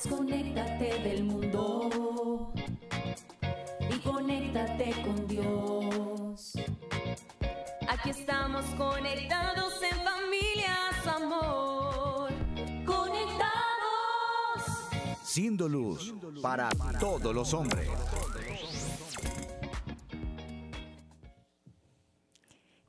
Desconéctate del mundo y conéctate con Dios. Aquí estamos conectados en familia, amor. Conectados. Siendo luz para todos los hombres.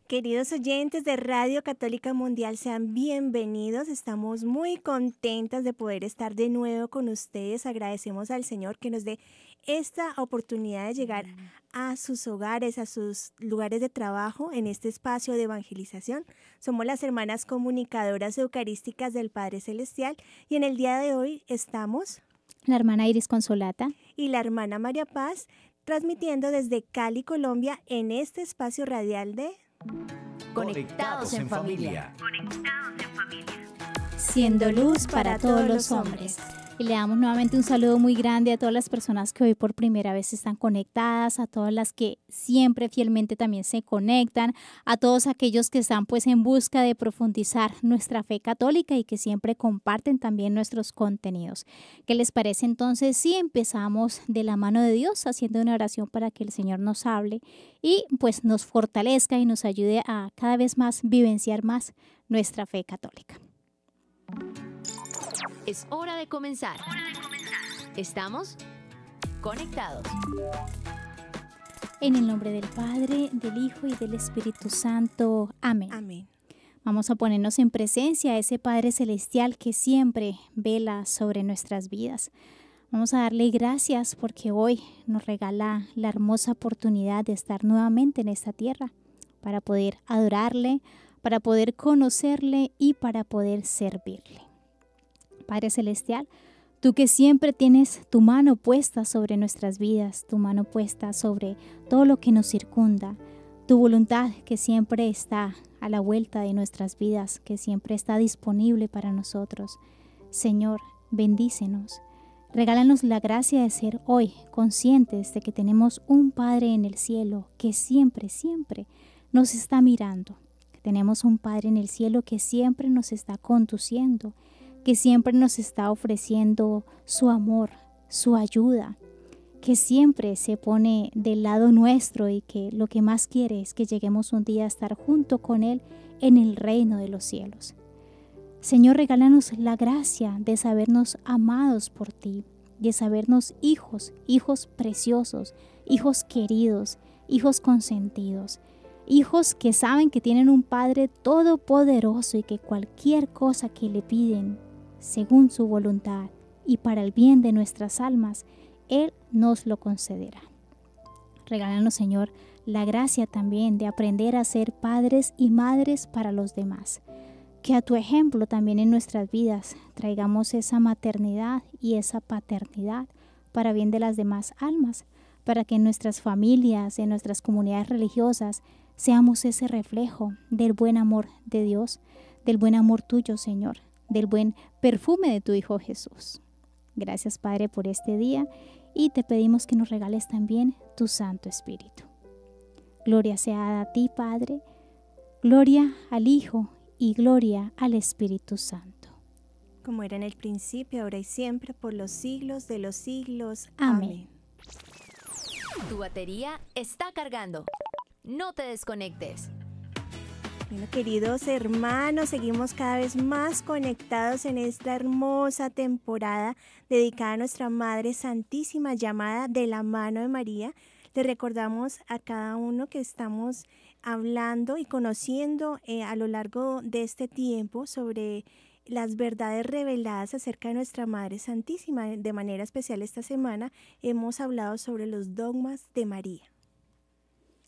Queridos oyentes de Radio Católica Mundial, sean bienvenidos. Estamos muy contentas de poder estar de nuevo con ustedes. Agradecemos al Señor que nos dé esta oportunidad de llegar mm. a sus hogares, a sus lugares de trabajo en este espacio de evangelización. Somos las hermanas comunicadoras eucarísticas del Padre Celestial y en el día de hoy estamos la hermana Iris Consolata y la hermana María Paz transmitiendo desde Cali, Colombia, en este espacio radial de Conectados en familia. Conectados en familia siendo luz para todos los hombres. Y le damos nuevamente un saludo muy grande a todas las personas que hoy por primera vez están conectadas, a todas las que siempre fielmente también se conectan, a todos aquellos que están pues en busca de profundizar nuestra fe católica y que siempre comparten también nuestros contenidos. ¿Qué les parece entonces si empezamos de la mano de Dios haciendo una oración para que el Señor nos hable y pues nos fortalezca y nos ayude a cada vez más vivenciar más nuestra fe católica? Es hora de comenzar. Estamos conectados. En el nombre del Padre, del Hijo y del Espíritu Santo. Amén. Amén. Vamos a ponernos en presencia a ese Padre Celestial que siempre vela sobre nuestras vidas. Vamos a darle gracias porque hoy nos regala la hermosa oportunidad de estar nuevamente en esta tierra para poder adorarle, para poder conocerle y para poder servirle. Padre Celestial, tú que siempre tienes tu mano puesta sobre nuestras vidas, tu mano puesta sobre todo lo que nos circunda, tu voluntad que siempre está a la vuelta de nuestras vidas, que siempre está disponible para nosotros. Señor, bendícenos. Regálanos la gracia de ser hoy conscientes de que tenemos un Padre en el cielo que siempre, siempre nos está mirando tenemos un Padre en el cielo que siempre nos está conduciendo, que siempre nos está ofreciendo su amor, su ayuda, que siempre se pone del lado nuestro y que lo que más quiere es que lleguemos un día a estar junto con Él en el reino de los cielos. Señor, regálanos la gracia de sabernos amados por ti, de sabernos hijos, hijos preciosos, hijos queridos, hijos consentidos, Hijos que saben que tienen un Padre todopoderoso y que cualquier cosa que le piden, según su voluntad y para el bien de nuestras almas, Él nos lo concederá. Regálanos, Señor, la gracia también de aprender a ser padres y madres para los demás. Que a tu ejemplo también en nuestras vidas traigamos esa maternidad y esa paternidad para bien de las demás almas, para que en nuestras familias, en nuestras comunidades religiosas, Seamos ese reflejo del buen amor de Dios, del buen amor tuyo, Señor, del buen perfume de tu Hijo Jesús. Gracias, Padre, por este día y te pedimos que nos regales también tu Santo Espíritu. Gloria sea a ti, Padre, gloria al Hijo y gloria al Espíritu Santo. Como era en el principio, ahora y siempre, por los siglos de los siglos. Amén. Tu batería está cargando. No te desconectes. Bueno, queridos hermanos, seguimos cada vez más conectados en esta hermosa temporada dedicada a nuestra Madre Santísima, llamada de la mano de María. Le recordamos a cada uno que estamos hablando y conociendo eh, a lo largo de este tiempo sobre las verdades reveladas acerca de nuestra Madre Santísima. De manera especial esta semana hemos hablado sobre los dogmas de María.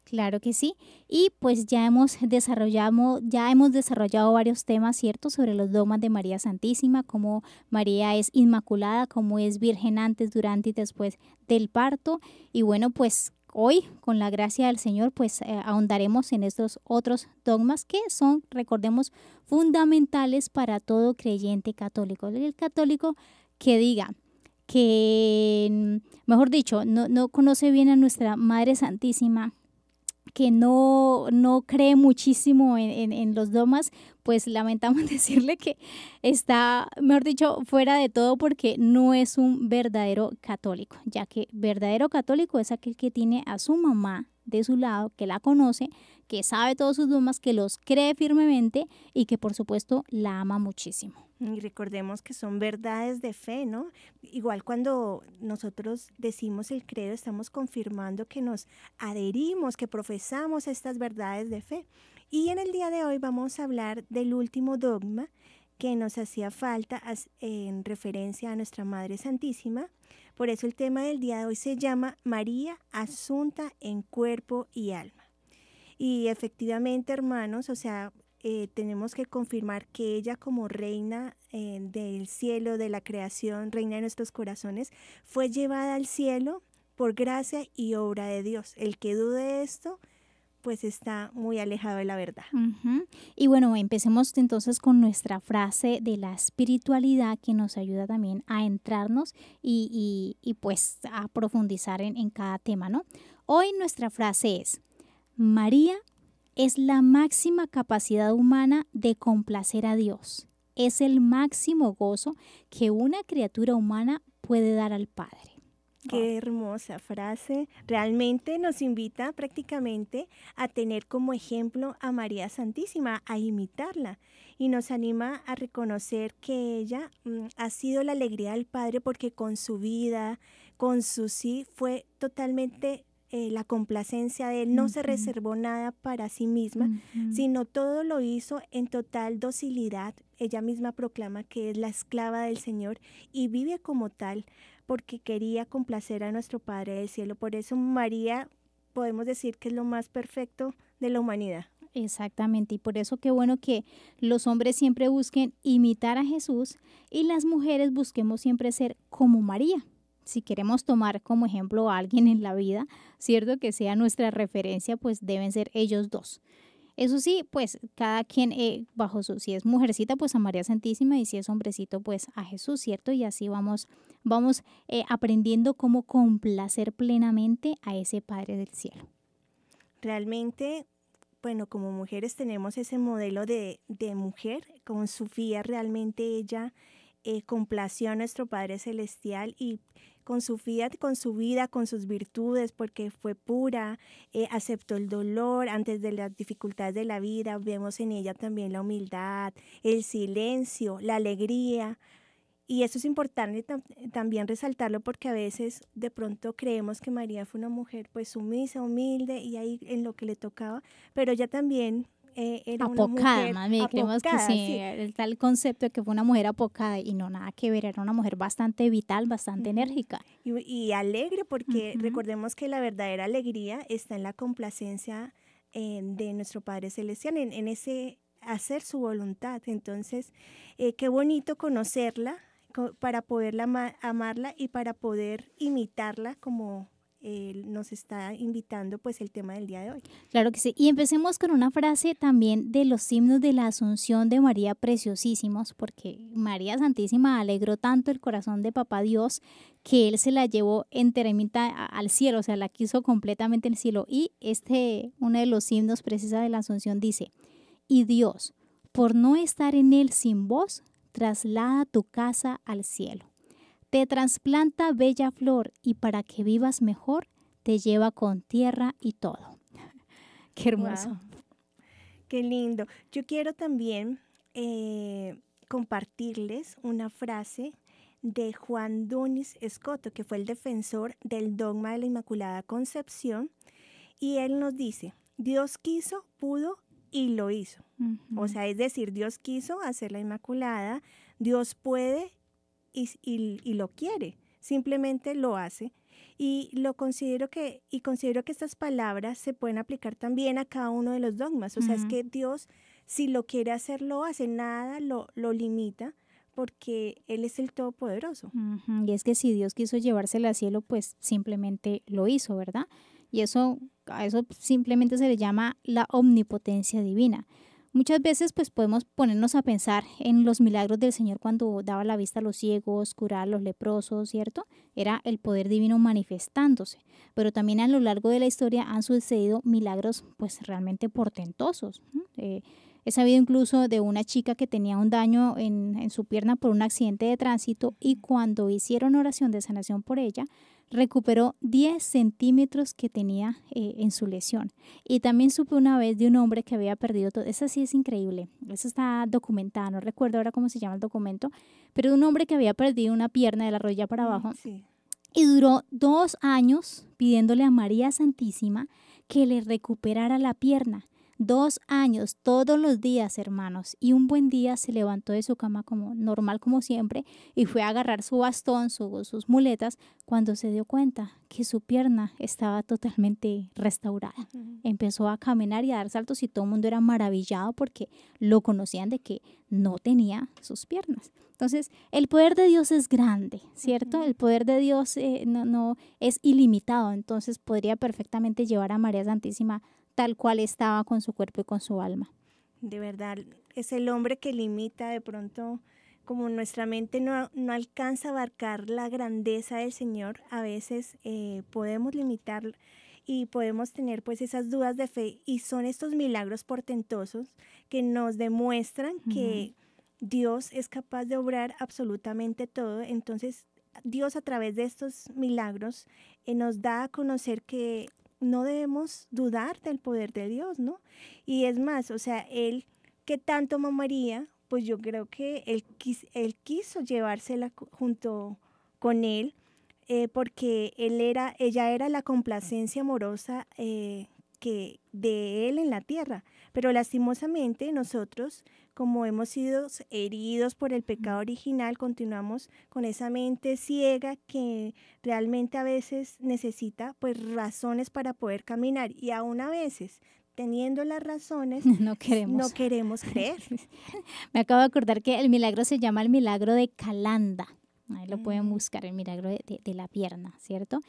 Claro que sí. Y pues ya hemos desarrollado, ya hemos desarrollado varios temas, ¿cierto?, sobre los dogmas de María Santísima, cómo María es inmaculada, cómo es virgen antes, durante y después del parto. Y bueno, pues hoy, con la gracia del Señor, pues eh, ahondaremos en estos otros dogmas que son, recordemos, fundamentales para todo creyente católico. El católico que diga que, mm, mejor dicho, no, no conoce bien a nuestra Madre Santísima, que no, no cree muchísimo en, en, los domas, pues lamentamos decirle que está, mejor dicho, fuera de todo porque no es un verdadero católico, ya que verdadero católico es aquel que tiene a su mamá de su lado, que la conoce, que sabe todos sus dogmas, que los cree firmemente y que por supuesto la ama muchísimo. Y recordemos que son verdades de fe, ¿no? Igual cuando nosotros decimos el credo, estamos confirmando que nos adherimos, que profesamos estas verdades de fe. Y en el día de hoy vamos a hablar del último dogma que nos hacía falta en referencia a nuestra Madre Santísima. Por eso el tema del día de hoy se llama María Asunta en cuerpo y alma. Y efectivamente, hermanos, o sea, eh, tenemos que confirmar que ella como reina eh, del cielo, de la creación, reina de nuestros corazones, fue llevada al cielo por gracia y obra de Dios. El que dude esto, pues está muy alejado de la verdad. Y bueno, empecemos entonces con nuestra frase de la espiritualidad que nos ayuda también a entrarnos y, pues a profundizar en, en cada tema, ¿no? Hoy nuestra frase es, María es la máxima capacidad humana de complacer a Dios. Es el máximo gozo que una criatura humana puede dar al Padre. Qué hermosa frase. Realmente nos invita prácticamente a tener como ejemplo a María Santísima, a imitarla. Y nos anima a reconocer que ella mm, ha sido la alegría del Padre porque con su vida, con su sí, fue totalmente eh, la complacencia de él, no se reservó nada para sí misma, sino todo lo hizo en total docilidad. Ella misma proclama que es la esclava del Señor y vive como tal porque quería complacer a nuestro Padre del Cielo. Por eso María podemos decir que es lo más perfecto de la humanidad. Exactamente, y por eso qué bueno que los hombres siempre busquen imitar a Jesús y las mujeres busquemos siempre ser como María si queremos tomar como ejemplo a alguien en la vida, ¿cierto? Que sea nuestra referencia, pues deben ser ellos dos. Eso sí, pues cada quien eh, bajo su, si es mujercita, pues a María Santísima y si es hombrecito, pues a Jesús, ¿cierto? Y así vamos, vamos eh, aprendiendo cómo complacer plenamente a ese Padre del Cielo. Realmente, bueno, como mujeres tenemos ese modelo de, de mujer, con Sofía realmente ella eh, complació a nuestro Padre Celestial y con su vida, con sus virtudes, porque fue pura, eh, aceptó el dolor antes de las dificultades de la vida. Vemos en ella también la humildad, el silencio, la alegría. Y eso es importante también resaltarlo porque a veces de pronto creemos que María fue una mujer pues sumisa, humilde y ahí en lo que le tocaba, pero ella también eh, era apocada, una mujer que sí, El tal concepto de que fue una mujer apocada y no nada que ver, era una mujer bastante vital, bastante enérgica. Y, alegre, porque recordemos que la verdadera alegría está en la complacencia eh, de nuestro Padre Celestial, en, ese hacer su voluntad. Entonces, eh, qué bonito conocerla para poderla amarla y para poder imitarla como eh, nos está invitando pues el tema del día de hoy. Claro que sí. Y empecemos con una frase también de los himnos de la Asunción de María Preciosísimos, porque María Santísima alegró tanto el corazón de Papá Dios que él se la llevó enteramente al cielo, o sea, la quiso completamente el cielo. Y este, uno de los himnos precisa de la Asunción dice, y Dios, por no estar en él sin vos, traslada tu casa al cielo. Te trasplanta bella flor y para que vivas mejor, te lleva con tierra y todo. Qué hermoso. Qué lindo. Yo quiero también eh, compartirles una frase de Juan Donis Escoto, que fue el defensor del dogma de la Inmaculada Concepción, y él nos dice, Dios quiso, pudo y lo hizo. O sea, es decir, Dios quiso hacer la Inmaculada, Dios puede y, lo quiere, simplemente lo hace. Y lo considero que, y considero que estas palabras se pueden aplicar también a cada uno de los dogmas. O sea, es que Dios, si lo quiere hacer, lo hace, nada lo, limita porque Él es el Todopoderoso. Y es que si Dios quiso llevársela al cielo, pues simplemente lo hizo, ¿verdad? Y eso, a eso simplemente se le llama la omnipotencia divina. Muchas veces pues podemos ponernos a pensar en los milagros del Señor cuando daba la vista a los ciegos, curar a los leprosos, ¿cierto? Era el poder divino manifestándose, pero también a lo largo de la historia han sucedido milagros pues realmente portentosos. Eh, he sabido incluso de una chica que tenía un daño en, en su pierna por un accidente de tránsito y cuando hicieron oración de sanación por ella, recuperó 10 centímetros que tenía eh, en su lesión. Y también supe una vez de un hombre que había perdido todo. Esa sí es increíble. eso está documentada. No recuerdo ahora cómo se llama el documento. Pero un hombre que había perdido una pierna de la rodilla para mm, abajo. Y duró dos años pidiéndole a María Santísima que le recuperara la pierna. Dos años, todos los días, hermanos. Y un buen día se levantó de su cama como normal como siempre y fue a agarrar su bastón, sus muletas, cuando se dio cuenta que su pierna estaba totalmente restaurada. Empezó a caminar y a dar saltos y todo el mundo era maravillado porque lo conocían de que no tenía sus piernas. Entonces, el poder de Dios es grande, ¿cierto? El poder de Dios eh, no es ilimitado, entonces podría perfectamente llevar a María Santísima tal cual estaba con su cuerpo y con su alma. De verdad, es el hombre que limita de pronto, como nuestra mente no, alcanza a abarcar la grandeza del Señor, a veces eh, podemos limitar y podemos tener pues esas dudas de fe y son estos milagros portentosos que nos demuestran que Dios es capaz de obrar absolutamente todo, entonces Dios a través de estos milagros eh, nos da a conocer que no debemos dudar del poder de Dios, ¿no? Y es más, o sea, él que tanto mamaría, pues yo creo que él, él quiso llevársela junto con él, eh, porque él era, ella era la complacencia amorosa eh, que de Él en la tierra. Pero lastimosamente nosotros, como hemos sido heridos por el pecado original, continuamos con esa mente ciega que realmente a veces necesita pues razones para poder caminar y aún a veces teniendo las razones, no queremos, no queremos creer. Me acabo de acordar que el milagro se llama el milagro de Calanda. Ahí lo pueden mm. buscar, el milagro de la pierna, ¿cierto?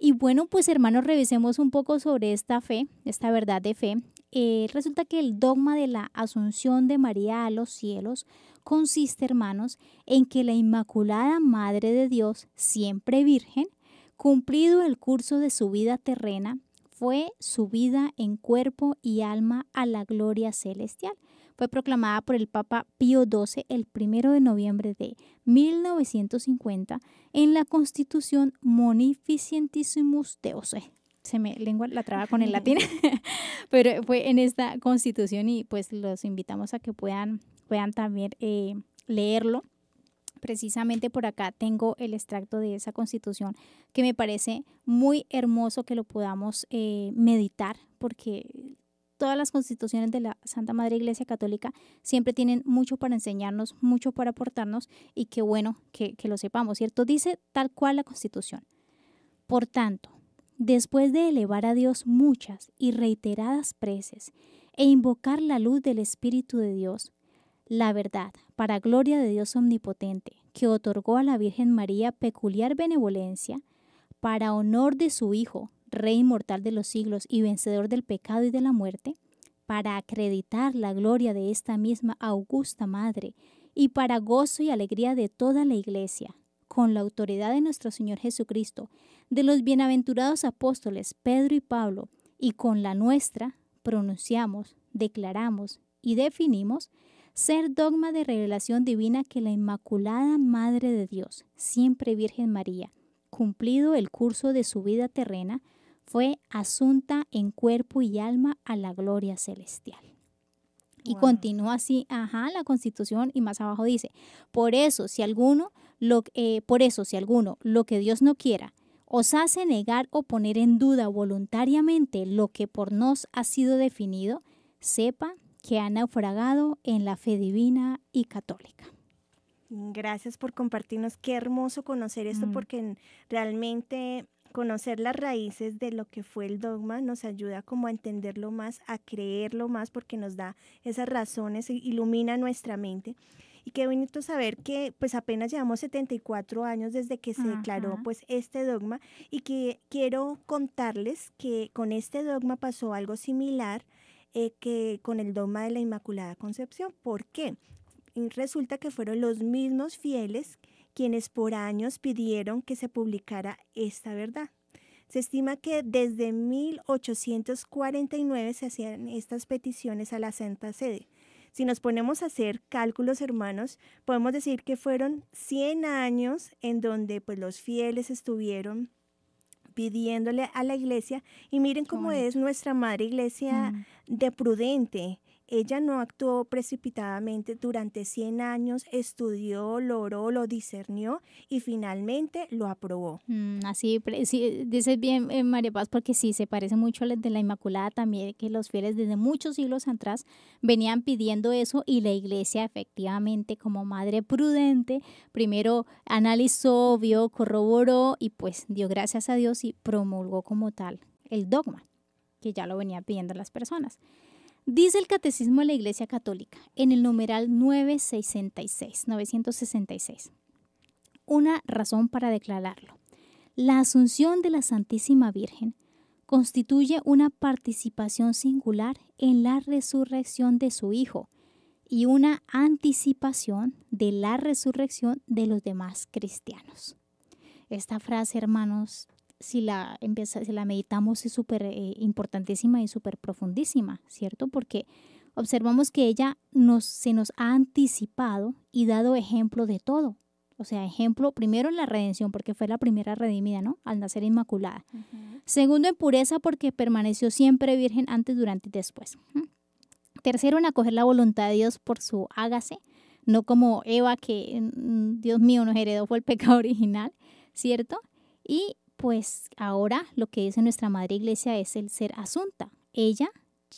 Y bueno, pues hermanos, revisemos un poco sobre esta fe, esta verdad de fe. Eh, resulta que el dogma de la asunción de María a los cielos consiste, hermanos, en que la Inmaculada Madre de Dios, siempre virgen, cumplido el curso de su vida terrena, fue subida en cuerpo y alma a la gloria celestial fue proclamada por el Papa Pío XII el 1 de noviembre de 1950 en la Constitución Monificentissimus Deus. Se me lengua la traba con el latín, pero fue en esta constitución y pues los invitamos a que puedan, también eh, leerlo. Precisamente por acá tengo el extracto de esa constitución que me parece muy hermoso que lo podamos eh, meditar porque todas las constituciones de la Santa Madre Iglesia Católica siempre tienen mucho para enseñarnos, mucho para aportarnos y que bueno que, que lo sepamos, ¿cierto? Dice tal cual la constitución. Por tanto, después de elevar a Dios muchas y reiteradas preces e invocar la luz del Espíritu de Dios, la verdad, para gloria de Dios omnipotente, que otorgó a la Virgen María peculiar benevolencia, para honor de su Hijo, Rey inmortal de los siglos y vencedor del pecado y de la muerte, para acreditar la gloria de esta misma augusta Madre y para gozo y alegría de toda la Iglesia, con la autoridad de nuestro Señor Jesucristo, de los bienaventurados apóstoles Pedro y Pablo, y con la nuestra, pronunciamos, declaramos y definimos ser dogma de revelación divina que la Inmaculada Madre de Dios, siempre Virgen María, cumplido el curso de su vida terrena, fue asunta en cuerpo y alma a la gloria celestial. Y continúa así, ajá, la constitución y más abajo dice, por eso si alguno, lo, eh, por eso si alguno, lo que Dios no quiera, os hace negar o poner en duda voluntariamente lo que por nos ha sido definido, sepa que ha naufragado en la fe divina y católica. Gracias por compartirnos, qué hermoso conocer esto mm. porque realmente conocer las raíces de lo que fue el dogma nos ayuda como a entenderlo más, a creerlo más, porque nos da esas razones, e ilumina nuestra mente. Y qué bonito saber que pues apenas llevamos 74 años desde que se declaró pues este dogma y que quiero contarles que con este dogma pasó algo similar eh, que con el dogma de la Inmaculada Concepción. ¿Por qué? resulta que fueron los mismos fieles quienes por años pidieron que se publicara esta verdad. Se estima que desde 1849 se hacían estas peticiones a la Santa Sede. Si nos ponemos a hacer cálculos, hermanos, podemos decir que fueron 100 años en donde pues, los fieles estuvieron pidiéndole a la iglesia. Y miren cómo es nuestra madre iglesia mm. de prudente, ella no actuó precipitadamente durante 100 años, estudió, lo oró, lo discernió y finalmente lo aprobó. Mm, así, dices bien, eh, María Paz, porque sí, se parece mucho la de la Inmaculada también, que los fieles desde muchos siglos atrás venían pidiendo eso y la iglesia efectivamente como madre prudente primero analizó, vio, corroboró y pues dio gracias a Dios y promulgó como tal el dogma que ya lo venía pidiendo las personas. Dice el Catecismo de la Iglesia Católica en el numeral 966, 966. Una razón para declararlo. La asunción de la Santísima Virgen constituye una participación singular en la resurrección de su Hijo y una anticipación de la resurrección de los demás cristianos. Esta frase, hermanos, si la, empieza, la meditamos, es súper eh, importantísima y súper profundísima, ¿cierto? Porque observamos que ella nos, se nos ha anticipado y dado ejemplo de todo. O sea, ejemplo primero en la redención, porque fue la primera redimida, ¿no? Al nacer inmaculada. Segundo en pureza, porque permaneció siempre virgen antes, durante y después. Tercero en acoger la voluntad de Dios por su hágase, no como Eva que, mm, Dios mío, nos heredó, fue el pecado original, ¿cierto? Y pues ahora lo que dice nuestra Madre Iglesia es el ser asunta. Ella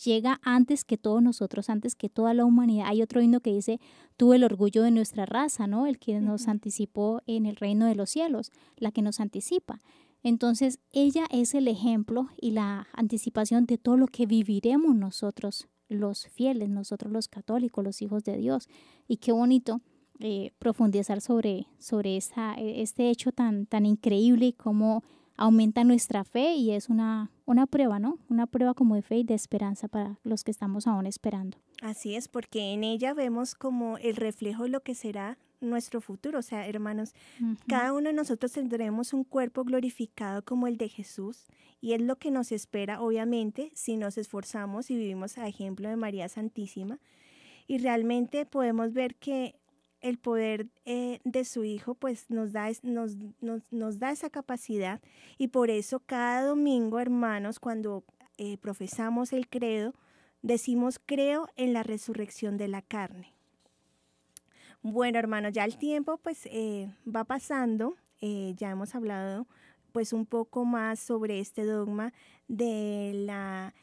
llega antes que todos nosotros, antes que toda la humanidad. Hay otro himno que dice, tuve el orgullo de nuestra raza, ¿no? El que nos anticipó en el reino de los cielos, la que nos anticipa. Entonces, ella es el ejemplo y la anticipación de todo lo que viviremos nosotros, los fieles, nosotros los católicos, los hijos de Dios. Y qué bonito eh, profundizar sobre, sobre esa e, este hecho tan, tan increíble y cómo aumenta nuestra fe y es una, una prueba, ¿no? Una prueba como de fe y de esperanza para los que estamos aún esperando. Así es, porque en ella vemos como el reflejo de lo que será nuestro futuro. O sea, hermanos, cada uno de nosotros tendremos un cuerpo glorificado como el de Jesús y es lo que nos espera, obviamente, si nos esforzamos y vivimos a ejemplo de María Santísima. Y realmente podemos ver que el poder eh, de su Hijo pues nos da, nos, nos, da esa capacidad y por eso cada domingo, hermanos, cuando eh, profesamos el credo, decimos creo en la resurrección de la carne. Bueno, hermanos, ya el tiempo pues eh, va pasando, ya hemos hablado pues un poco más sobre este dogma de la,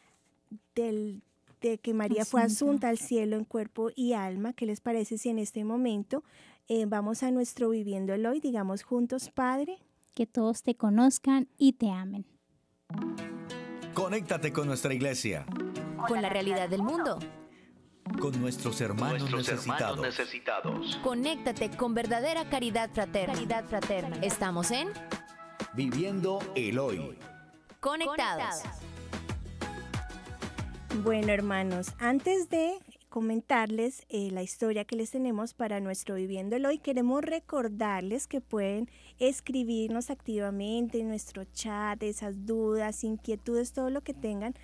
del de que María fue asunta al cielo en cuerpo y alma. ¿Qué les parece si en este momento eh, vamos a nuestro viviendo el hoy digamos juntos, Padre? Que todos te conozcan y te amen. Conéctate con nuestra iglesia. Con la realidad del mundo. Con nuestros hermanos, necesitados. Conéctate con verdadera caridad fraterna. Estamos en Viviendo el Hoy. Conectados. Bueno, hermanos, antes de comentarles eh, la historia que les tenemos para nuestro el hoy, queremos recordarles que pueden escribirnos activamente en nuestro chat, esas dudas, inquietudes, todo lo que tengan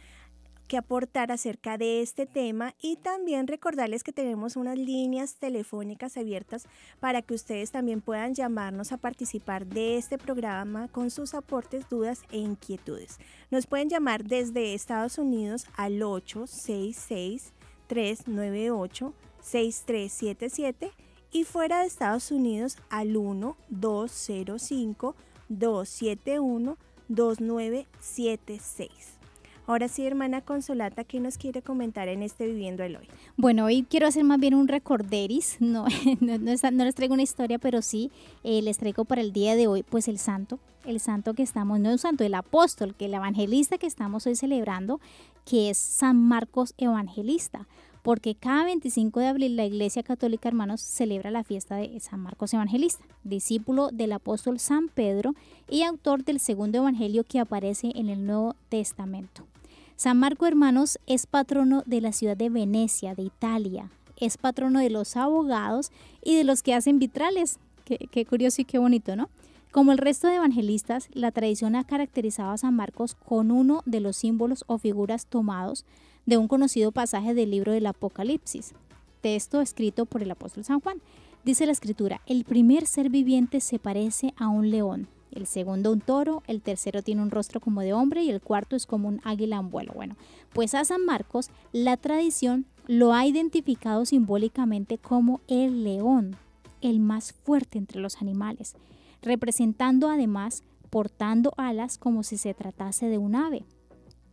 que aportar acerca de este tema y también recordarles que tenemos unas líneas telefónicas abiertas para que ustedes también puedan llamarnos a participar de este programa con sus aportes, dudas e inquietudes. Nos pueden llamar desde Estados Unidos al 866 398 6377 y fuera de Estados Unidos al 1205 271 2976. Ahora sí, hermana Consolata, ¿qué nos quiere comentar en este Viviendo el Hoy? Bueno, hoy quiero hacer más bien un recorderis, no, no, les traigo una historia, pero sí eh, les traigo para el día de hoy, pues el santo, el santo que estamos, no es un santo, el apóstol, que el evangelista que estamos hoy celebrando, que es San Marcos Evangelista porque cada 25 de abril la Iglesia Católica, hermanos, celebra la fiesta de San Marcos Evangelista, discípulo del apóstol San Pedro y autor del segundo evangelio que aparece en el Nuevo Testamento. San Marco, hermanos, es patrono de la ciudad de Venecia, de Italia. Es patrono de los abogados y de los que hacen vitrales. Qué, curioso y qué bonito, ¿no? Como el resto de evangelistas, la tradición ha caracterizado a San Marcos con uno de los símbolos o figuras tomados de un conocido pasaje del libro del Apocalipsis, texto escrito por el apóstol San Juan. Dice la escritura, el primer ser viviente se parece a un león, el segundo un toro, el tercero tiene un rostro como de hombre y el cuarto es como un águila en vuelo. Bueno, pues a San Marcos la tradición lo ha identificado simbólicamente como el león, el más fuerte entre los animales, representando además portando alas como si se tratase de un ave,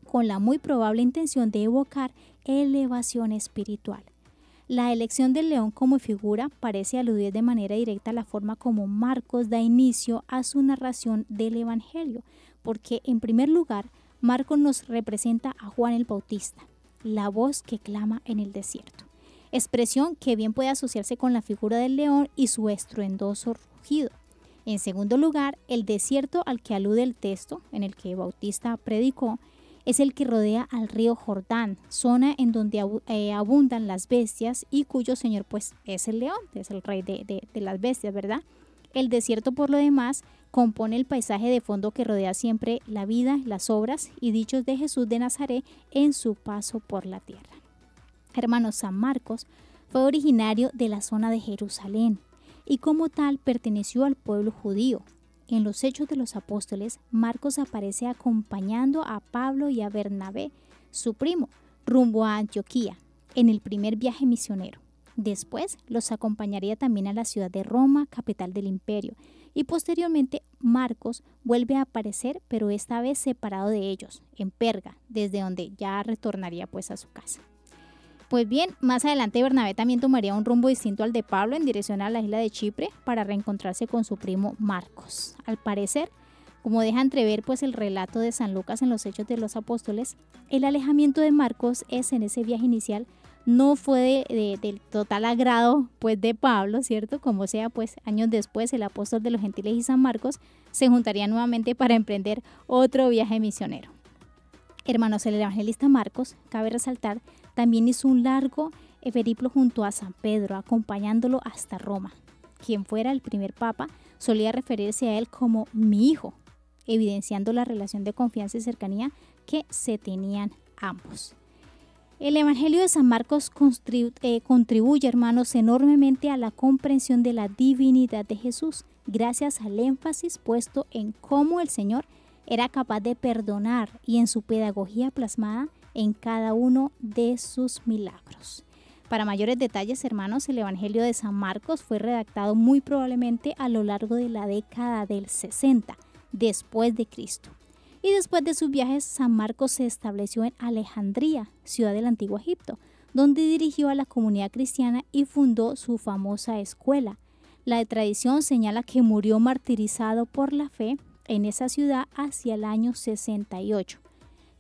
con la muy probable intención de evocar elevación espiritual. La elección del león como figura parece aludir de manera directa a la forma como Marcos da inicio a su narración del Evangelio, porque en primer lugar, Marcos nos representa a Juan el Bautista, la voz que clama en el desierto, expresión que bien puede asociarse con la figura del león y su estruendoso rugido. En segundo lugar, el desierto al que alude el texto en el que Bautista predicó es el que rodea al río Jordán, zona en donde eh, abundan las bestias y cuyo señor pues es el león, es el rey de, de las bestias, ¿verdad? El desierto por lo demás compone el paisaje de fondo que rodea siempre la vida, las obras y dichos de Jesús de Nazaret en su paso por la tierra. Hermano San Marcos fue originario de la zona de Jerusalén y como tal perteneció al pueblo judío, en los Hechos de los Apóstoles, Marcos aparece acompañando a Pablo y a Bernabé, su primo, rumbo a Antioquía, en el primer viaje misionero. Después los acompañaría también a la ciudad de Roma, capital del imperio, y posteriormente Marcos vuelve a aparecer, pero esta vez separado de ellos, en Perga, desde donde ya retornaría pues a su casa. Pues bien, más adelante Bernabé también tomaría un rumbo distinto al de Pablo en dirección a la isla de Chipre para reencontrarse con su primo Marcos. Al parecer, como deja entrever pues el relato de San Lucas en los Hechos de los Apóstoles, el alejamiento de Marcos es en ese viaje inicial no fue del total agrado pues de Pablo, ¿cierto? Como sea, pues años después el apóstol de los gentiles y San Marcos se juntarían nuevamente para emprender otro viaje misionero. Hermanos, el evangelista Marcos, cabe resaltar, también hizo un largo periplo junto a San Pedro, acompañándolo hasta Roma. Quien fuera el primer papa solía referirse a él como mi hijo, evidenciando la relación de confianza y cercanía que se tenían ambos. El Evangelio de San Marcos eh, contribuye, hermanos, enormemente a la comprensión de la divinidad de Jesús, gracias al énfasis puesto en cómo el Señor era capaz de perdonar y en su pedagogía plasmada en cada uno de sus milagros. Para mayores detalles, hermanos, el Evangelio de San Marcos fue redactado muy probablemente a lo largo de la década del 60, después de Cristo. Y después de sus viajes, San Marcos se estableció en Alejandría, ciudad del Antiguo Egipto, donde dirigió a la comunidad cristiana y fundó su famosa escuela. La tradición señala que murió martirizado por la fe en esa ciudad hacia el año 68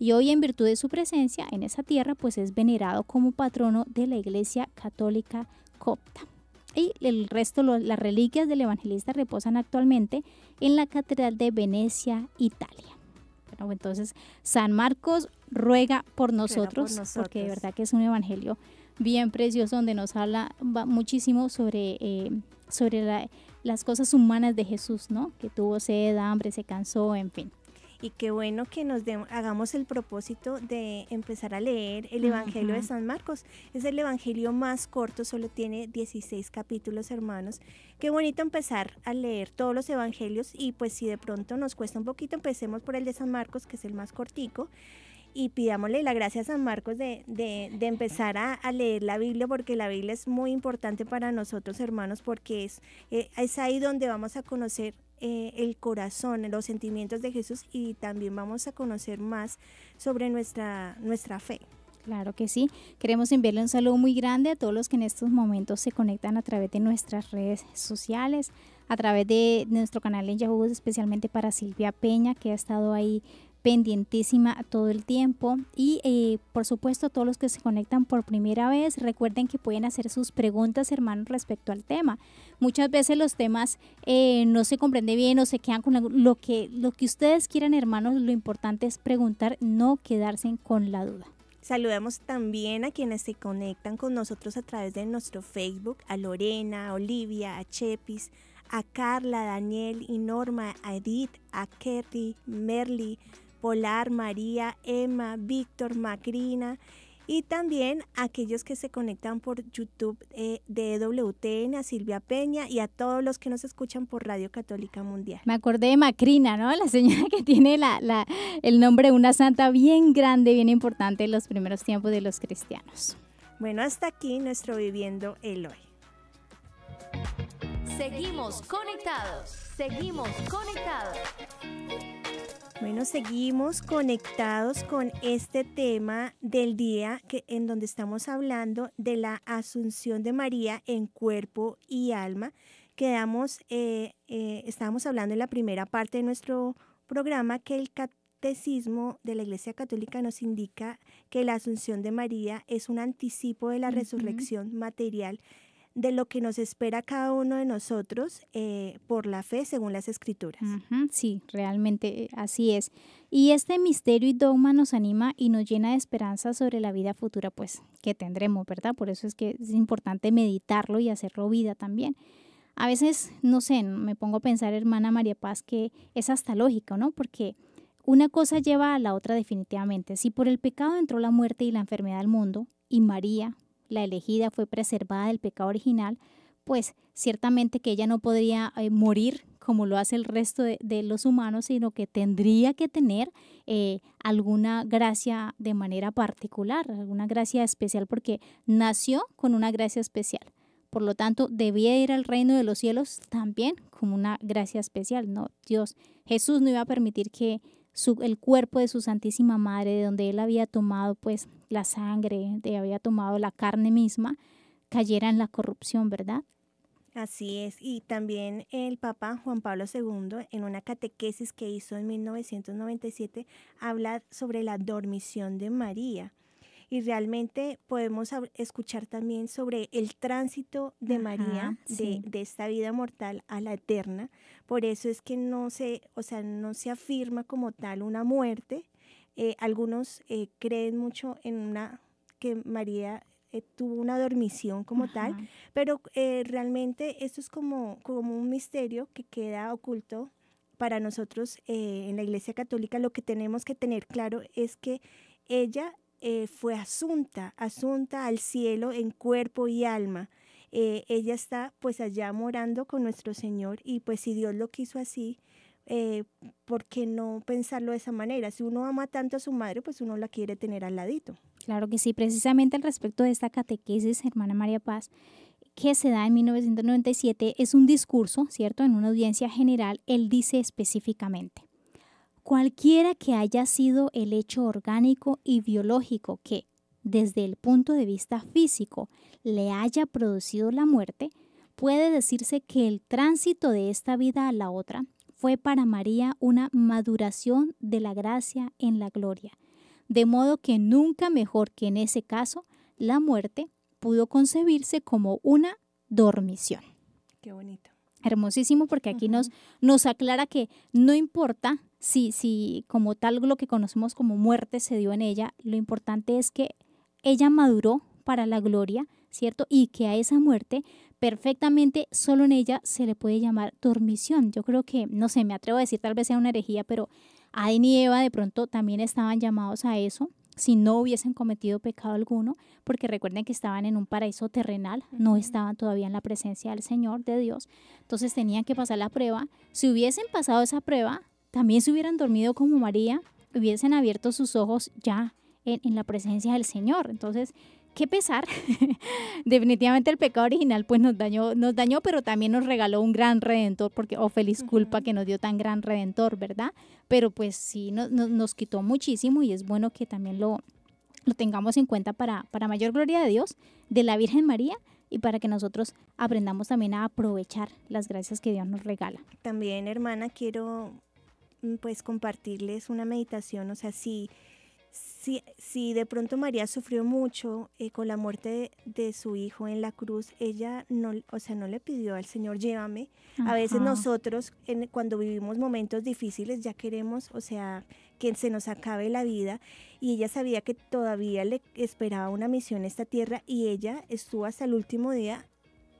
y hoy en virtud de su presencia en esa tierra pues es venerado como patrono de la Iglesia Católica Copta. Y el resto, las reliquias del evangelista reposan actualmente en la Catedral de Venecia, Italia. Bueno, entonces San Marcos ruega por nosotros, porque de verdad que es un evangelio bien precioso donde nos habla muchísimo sobre, eh, sobre las cosas humanas de Jesús, ¿no? Que tuvo sed, hambre, se cansó, en fin y qué bueno que nos hagamos el propósito de empezar a leer el Evangelio de San Marcos. Es el Evangelio más corto, solo tiene 16 capítulos, hermanos. Qué bonito empezar a leer todos los Evangelios y pues si de pronto nos cuesta un poquito, empecemos por el de San Marcos, que es el más cortico y pidámosle la gracia a San Marcos de, empezar a, leer la Biblia, porque la Biblia es muy importante para nosotros, hermanos, porque es eh, ahí donde vamos a conocer eh, el corazón, los sentimientos de Jesús y también vamos a conocer más sobre nuestra, nuestra fe. Claro que sí. Queremos enviarle un saludo muy grande a todos los que en estos momentos se conectan a través de nuestras redes sociales, a través de nuestro canal en Yahoo, especialmente para Silvia Peña, que ha estado ahí pendientísima todo el tiempo y eh, por supuesto todos los que se conectan por primera vez recuerden que pueden hacer sus preguntas hermanos respecto al tema muchas veces los temas eh, no se comprende bien o se quedan con lo que lo que ustedes quieran hermanos lo importante es preguntar no quedarse con la duda Saludamos también a quienes se conectan con nosotros a través de nuestro Facebook, a Lorena, Olivia, a Chepis, a Carla, Daniel y Norma, a Edith, a Kerry, Merly, Polar, María, Emma, Víctor, Macrina y también aquellos que se conectan por YouTube eh, de e WTN, a Silvia Peña y a todos los que nos escuchan por Radio Católica Mundial. Me acordé de Macrina, ¿no? La señora que tiene la, el nombre de una santa bien grande, bien importante en los primeros tiempos de los cristianos. Bueno, hasta aquí nuestro Viviendo el Hoy. Seguimos conectados, seguimos conectados. Bueno, seguimos conectados con este tema del día que, en donde estamos hablando de la asunción de María en cuerpo y alma. Quedamos, eh, eh, estábamos hablando en la primera parte de nuestro programa que el catecismo de la Iglesia Católica nos indica que la asunción de María es un anticipo de la resurrección material de lo que nos espera cada uno de nosotros eh, por la fe según las escrituras. sí, realmente eh, así es. Y este misterio y dogma nos anima y nos llena de esperanza sobre la vida futura, pues, que tendremos, ¿verdad? Por eso es que es importante meditarlo y hacerlo vida también. A veces, no sé, me pongo a pensar, hermana María Paz, que es hasta lógico, ¿no? Porque una cosa lleva a la otra definitivamente. Si por el pecado entró la muerte y la enfermedad al mundo, y María, la elegida fue preservada del pecado original, pues ciertamente que ella no podría eh, morir como lo hace el resto de, los humanos, sino que tendría que tener eh, alguna gracia de manera particular, alguna gracia especial, porque nació con una gracia especial. Por lo tanto, debía ir al reino de los cielos también con una gracia especial. No, Dios, Jesús no iba a permitir que su, el cuerpo de su Santísima Madre, de donde él había tomado pues la sangre, había tomado la carne misma, cayera en la corrupción, ¿verdad? Así es, y también el Papa Juan Pablo II, en una catequesis que hizo en 1997, habla sobre la dormición de María y realmente podemos escuchar también sobre el tránsito de María de, de, esta vida mortal a la eterna. Por eso es que no se, o sea, no se afirma como tal una muerte. Eh, algunos eh, creen mucho en una que María eh, tuvo una dormición como tal, pero realmente esto es como, como un misterio que queda oculto para nosotros en la Iglesia Católica lo que tenemos que tener claro es que ella eh, fue asunta, asunta al cielo en cuerpo y alma. Eh, ella está pues allá morando con nuestro Señor y pues si Dios lo quiso así, eh, ¿por qué no pensarlo de esa manera? Si uno ama tanto a su madre, pues uno la quiere tener al ladito. Claro que sí, precisamente al respecto de esta catequesis, hermana María Paz, que se da en 1997, es un discurso, ¿cierto? En una audiencia general, él dice específicamente cualquiera que haya sido el hecho orgánico y biológico que, desde el punto de vista físico, le haya producido la muerte, puede decirse que el tránsito de esta vida a la otra fue para María una maduración de la gracia en la gloria, de modo que nunca mejor que en ese caso la muerte pudo concebirse como una dormición. Qué bonito hermosísimo porque aquí nos, nos aclara que no importa si, si como tal lo que conocemos como muerte se dio en ella, lo importante es que ella maduró para la gloria, ¿cierto? Y que a esa muerte perfectamente solo en ella se le puede llamar dormición. Yo creo que, no sé, me atrevo a decir tal vez sea una herejía, pero Adán y Eva de pronto también estaban llamados a eso, si no hubiesen cometido pecado alguno, porque recuerden que estaban en un paraíso terrenal, no estaban todavía en la presencia del Señor, de Dios, entonces tenían que pasar la prueba. Si hubiesen pasado esa prueba, también se hubieran dormido como María, hubiesen abierto sus ojos ya en, en la presencia del Señor. Entonces, qué pesar. Definitivamente el pecado original pues nos dañó, nos dañó, pero también nos regaló un gran redentor, porque, oh, feliz culpa que nos dio tan gran redentor, ¿verdad? Pero pues sí, no, nos quitó muchísimo y es bueno que también lo, lo tengamos en cuenta para, para mayor gloria de Dios, de la Virgen María y para que nosotros aprendamos también a aprovechar las gracias que Dios nos regala. También, hermana, quiero mm, pues compartirles una meditación, o sea, Si si, de pronto María sufrió mucho eh, con la muerte de, su hijo en la cruz, ella no, o sea, no le pidió al Señor, llévame. A veces nosotros, en, cuando vivimos momentos difíciles, ya queremos, o sea, que se nos acabe la vida. Y ella sabía que todavía le esperaba una misión en esta tierra y ella estuvo hasta el último día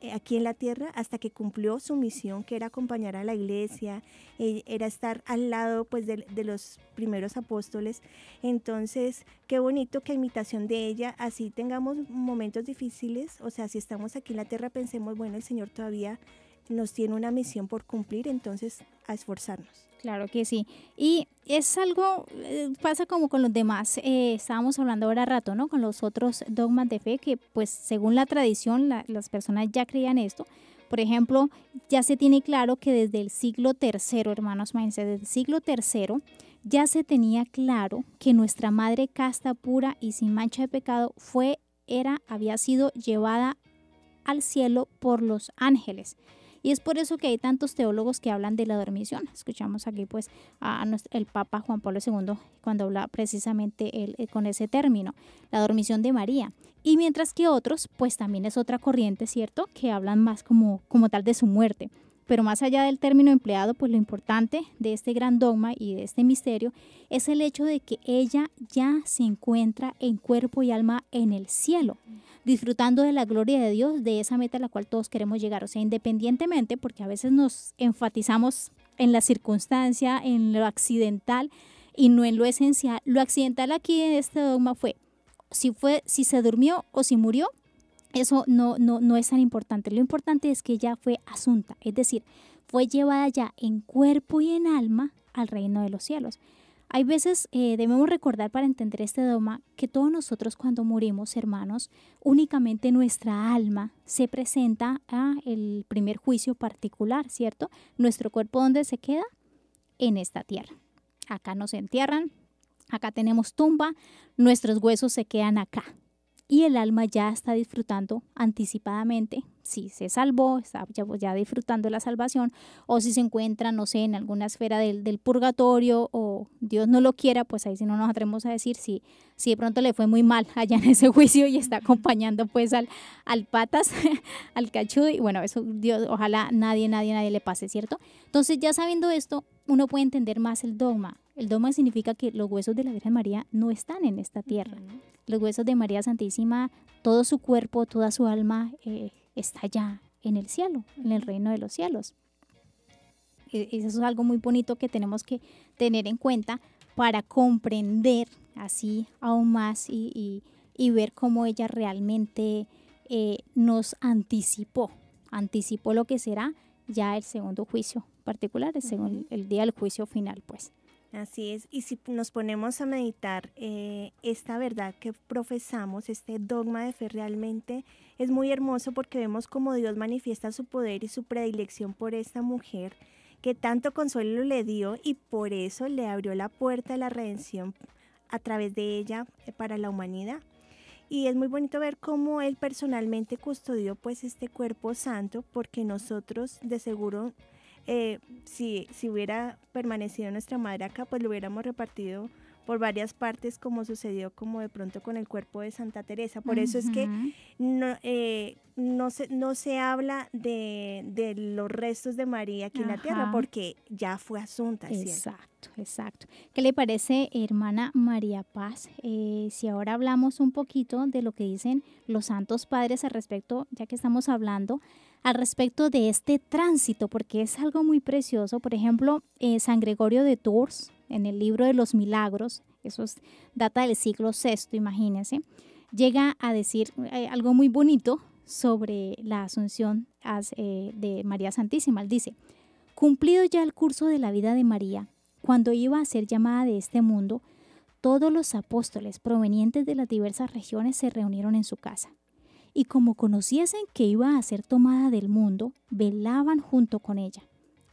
eh, aquí en la tierra hasta que cumplió su misión, que era acompañar a la iglesia, eh, era estar al lado pues, de, los primeros apóstoles. Entonces, qué bonito que imitación de ella, así tengamos momentos difíciles, o sea, si estamos aquí en la tierra, pensemos, bueno, el Señor todavía nos tiene una misión por cumplir, entonces a esforzarnos. Claro que sí. Y es algo, eh, pasa como con los demás, eh, estábamos hablando ahora rato, ¿no? Con los otros dogmas de fe que pues según la tradición las personas ya creían esto. Por ejemplo, ya se tiene claro que desde el siglo III, hermanos, desde el siglo III ya se tenía claro que nuestra madre casta, pura y sin mancha de pecado fue, era, había sido llevada al cielo por los ángeles. Y es por eso que hay tantos teólogos que hablan de la dormición. Escuchamos aquí pues a, el Papa Juan Pablo II cuando habla precisamente eh, con ese término, la dormición de María. Y mientras que otros, pues también es otra corriente, ¿cierto? Que hablan más como, como tal de su muerte. Pero más allá del término empleado, pues lo importante de este gran dogma y de este misterio es el hecho de que ella ya se encuentra en cuerpo y alma en el cielo disfrutando de la gloria de Dios, de esa meta a la cual todos queremos llegar. O sea, independientemente, porque a veces nos enfatizamos en la circunstancia, en lo accidental y no en lo esencial. Lo accidental aquí en este dogma fue si, fue, si se durmió o si murió, eso no, no, no es tan importante. Lo importante es que ya fue asunta, es decir, fue llevada ya en cuerpo y en alma al reino de los cielos. Hay veces eh, debemos recordar para entender este dogma que todos nosotros cuando morimos, hermanos, únicamente nuestra alma se presenta a el primer juicio particular, ¿cierto? Nuestro cuerpo dónde se queda? En esta tierra. Acá nos entierran, acá tenemos tumba, nuestros huesos se quedan acá. Y el alma ya está disfrutando anticipadamente si se salvó, está pues, ya, disfrutando la salvación, o si se encuentra, no sé, en alguna esfera del, purgatorio, o Dios no lo quiera, pues ahí sí no nos atrevemos a decir si, si de pronto le fue muy mal allá en ese juicio y está acompañando pues al, patas, al cachudo, y bueno, eso Dios, ojalá nadie, nadie, nadie le pase, ¿cierto? Entonces ya sabiendo esto, uno puede entender más el dogma. El dogma significa que los huesos de la Virgen María no están en esta tierra. Los huesos de María Santísima, todo su cuerpo, toda su alma, eh, está ya en el cielo, en el reino de los cielos. E, eso es algo muy bonito que tenemos que tener en cuenta para comprender así aún más y, ver cómo ella realmente eh, nos anticipó, anticipó lo que será ya el segundo juicio particular, el día del juicio final, pues. Así es, y si nos ponemos a meditar eh, esta verdad que profesamos, este dogma de fe realmente, es muy hermoso porque vemos cómo Dios manifiesta su poder y su predilección por esta mujer que tanto consuelo le dio y por eso le abrió la puerta a la redención a través de ella eh, para la humanidad. Y es muy bonito ver cómo él personalmente custodió pues este cuerpo santo porque nosotros de seguro eh, si, si hubiera permanecido nuestra madre acá, pues lo hubiéramos repartido por varias partes, como sucedió como de pronto con el cuerpo de Santa Teresa. Por eso es que no, eh, no, se, no se habla de, los restos de María aquí en la tierra, porque ya fue asunta. Exacto, exacto. ¿Qué le parece, hermana María Paz? Eh, si ahora hablamos un poquito de lo que dicen los santos padres al respecto, ya que estamos hablando al respecto de este tránsito, porque es algo muy precioso. Por ejemplo, eh, San Gregorio de Tours, en el libro de los milagros, eso data del siglo VI, imagínense, llega a decir eh, algo muy bonito sobre la asunción eh, de María Santísima. dice, cumplido ya el curso de la vida de María, cuando iba a ser llamada de este mundo, todos los apóstoles provenientes de las diversas regiones se reunieron en su casa y como conociesen que iba a ser tomada del mundo, velaban junto con ella.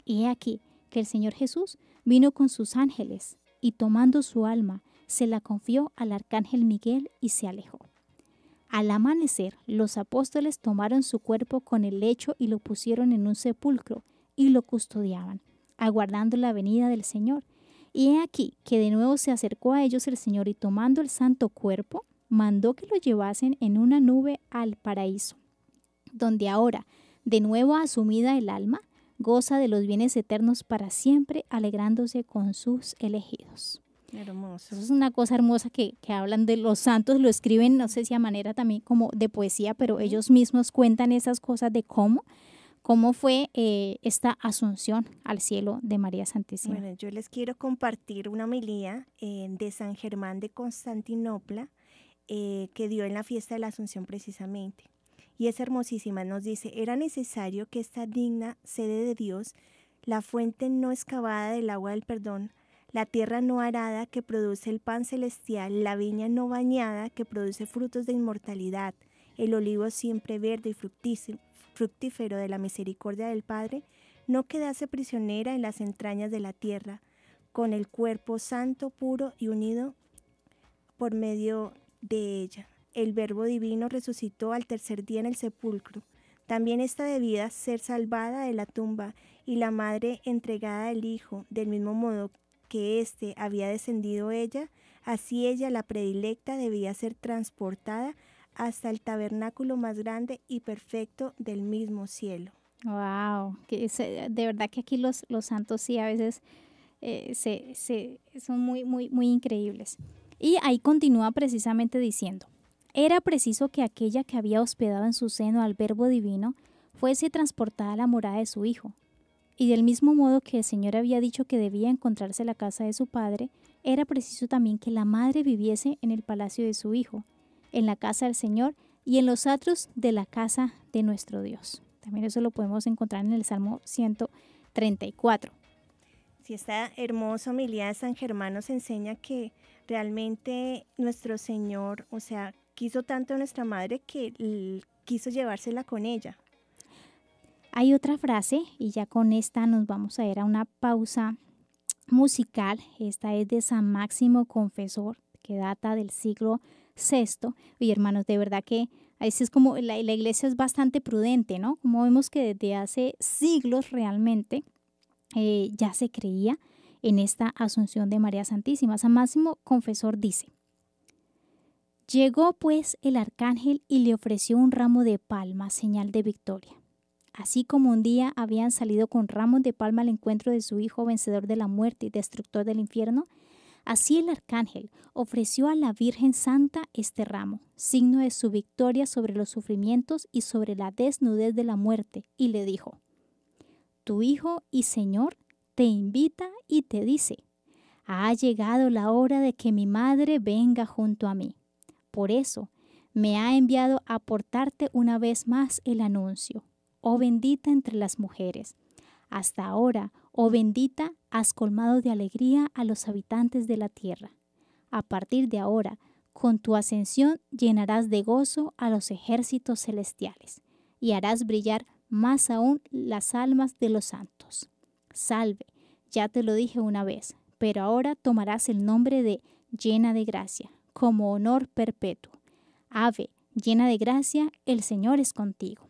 Y he aquí que el Señor Jesús vino con sus ángeles, y tomando su alma, se la confió al arcángel Miguel y se alejó. Al amanecer, los apóstoles tomaron su cuerpo con el lecho y lo pusieron en un sepulcro, y lo custodiaban, aguardando la venida del Señor. Y he aquí que de nuevo se acercó a ellos el Señor y tomando el santo cuerpo, mandó que lo llevasen en una nube al paraíso, donde ahora, de nuevo asumida el alma, goza de los bienes eternos para siempre, alegrándose con sus elegidos. es una cosa hermosa que, hablan de los santos, lo escriben, no sé si a manera también como de poesía, pero ellos mismos cuentan esas cosas de cómo, cómo fue eh, esta asunción al cielo de María Santísima. Bueno, yo les quiero compartir una homilía eh, de San Germán de Constantinopla, eh, que dio en la fiesta de la Asunción precisamente. Y es hermosísima, nos dice, era necesario que esta digna sede de Dios, la fuente no excavada del agua del perdón, la tierra no arada que produce el pan celestial, la viña no bañada que produce frutos de inmortalidad, el olivo siempre verde y fructífero de la misericordia del Padre, no quedase prisionera en las entrañas de la tierra, con el cuerpo santo, puro y unido por medio de ella. El Verbo Divino resucitó al tercer día en el sepulcro. También esta debía ser salvada de la tumba y la madre entregada al Hijo, del mismo modo que éste había descendido ella, así ella, la predilecta, debía ser transportada hasta el tabernáculo más grande y perfecto del mismo cielo. ¡Wow! De verdad que aquí los, santos sí a veces eh, se, son muy, muy, muy increíbles. Y ahí continúa precisamente diciendo, era preciso que aquella que había hospedado en su seno al Verbo Divino fuese transportada a la morada de su Hijo. Y del mismo modo que el Señor había dicho que debía encontrarse la casa de su Padre, era preciso también que la Madre viviese en el palacio de su Hijo, en la casa del Señor y en los atrios de la casa de nuestro Dios. También eso lo podemos encontrar en el Salmo 134. Si esta hermosa homilía de San Germán nos enseña que realmente nuestro Señor, o sea, quiso tanto a nuestra madre que quiso llevársela con ella. Hay otra frase y ya con esta nos vamos a ir a una pausa musical. Esta es de San Máximo Confesor, que data del siglo VI. Y hermanos, de verdad que a es como la iglesia es bastante prudente, ¿no? Como vemos que desde hace siglos realmente eh, ya se creía en esta asunción de María Santísima. San Máximo Confesor dice, Llegó pues el arcángel y le ofreció un ramo de palma, señal de victoria. Así como un día habían salido con ramos de palma al encuentro de su hijo vencedor de la muerte y destructor del infierno, así el arcángel ofreció a la Virgen Santa este ramo, signo de su victoria sobre los sufrimientos y sobre la desnudez de la muerte, y le dijo, tu Hijo y Señor, te invita y te dice, ha llegado la hora de que mi madre venga junto a mí. Por eso me ha enviado a portarte una vez más el anuncio. Oh bendita entre las mujeres. Hasta ahora, oh bendita, has colmado de alegría a los habitantes de la tierra. A partir de ahora, con tu ascensión llenarás de gozo a los ejércitos celestiales y harás brillar más aún las almas de los santos. Salve, ya te lo dije una vez, pero ahora tomarás el nombre de llena de gracia, como honor perpetuo. Ave, llena de gracia, el Señor es contigo.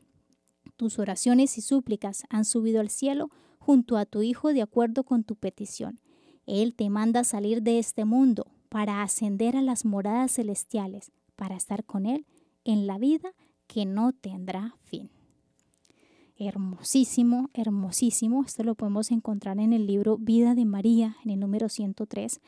Tus oraciones y súplicas han subido al cielo junto a tu Hijo de acuerdo con tu petición. Él te manda salir de este mundo para ascender a las moradas celestiales, para estar con Él en la vida que no tendrá fin hermosísimo, hermosísimo. Esto lo podemos encontrar en el libro Vida de María, en el número 103,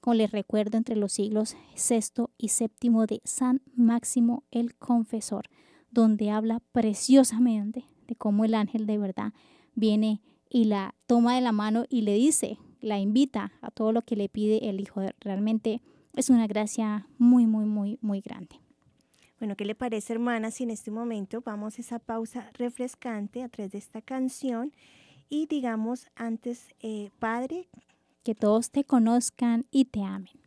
con les recuerdo, entre los siglos sexto y séptimo de San Máximo el Confesor, donde habla preciosamente de cómo el ángel de verdad viene y la toma de la mano y le dice, la invita a todo lo que le pide el Hijo. Realmente es una gracia muy, muy, muy, muy grande. Bueno, ¿qué le parece, hermanas, si en este momento vamos a esa pausa refrescante a través de esta canción y digamos antes, eh, Padre, que todos te conozcan y te amen.